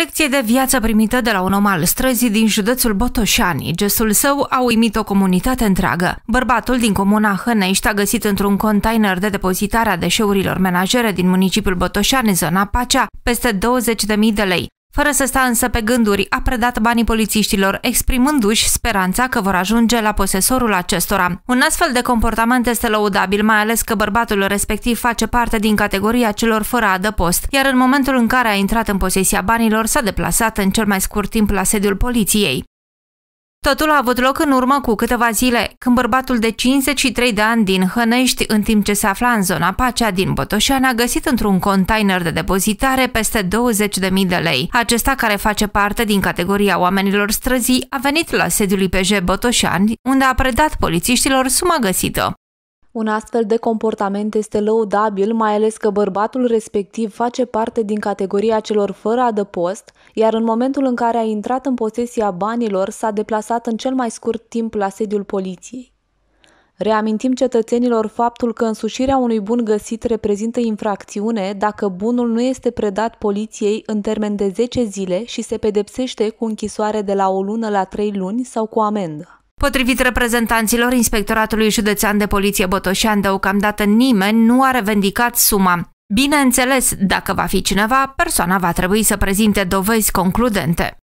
Lecție de viață primită de la un om al străzii din județul Botoșani. Gestul său a uimit o comunitate întreagă. Bărbatul din comuna Hănești a găsit într-un container de depozitare a deșeurilor menajere din municipiul Botoșani, zona Pacea, peste 20.000 de lei. Fără să sta însă pe gânduri, a predat banii polițiștilor, exprimându-și speranța că vor ajunge la posesorul acestora. Un astfel de comportament este lăudabil, mai ales că bărbatul respectiv face parte din categoria celor fără adăpost, iar în momentul în care a intrat în posesia banilor, s-a deplasat în cel mai scurt timp la sediul poliției. Totul a avut loc în urmă cu câteva zile, când bărbatul de 53 de ani din Hănești, în timp ce se afla în zona Pacea din Botoșani, a găsit într-un container de depozitare peste 20.000 de lei. Acesta, care face parte din categoria oamenilor străzii, a venit la sediul IPJ Botoșani, unde a predat polițiștilor suma găsită. Un astfel de comportament este lăudabil, mai ales că bărbatul respectiv face parte din categoria celor fără adăpost, iar în momentul în care a intrat în posesia banilor, s-a deplasat în cel mai scurt timp la sediul poliției. Reamintim cetățenilor faptul că însușirea unui bun găsit reprezintă infracțiune dacă bunul nu este predat poliției în termen de 10 zile și se pedepsește cu închisoare de la o lună la 3 luni sau cu amendă. Potrivit reprezentanților Inspectoratului Județean de Poliție Botoșan, deocamdată nimeni nu a revendicat suma. Bineînțeles, dacă va fi cineva, persoana va trebui să prezinte dovezi concludente.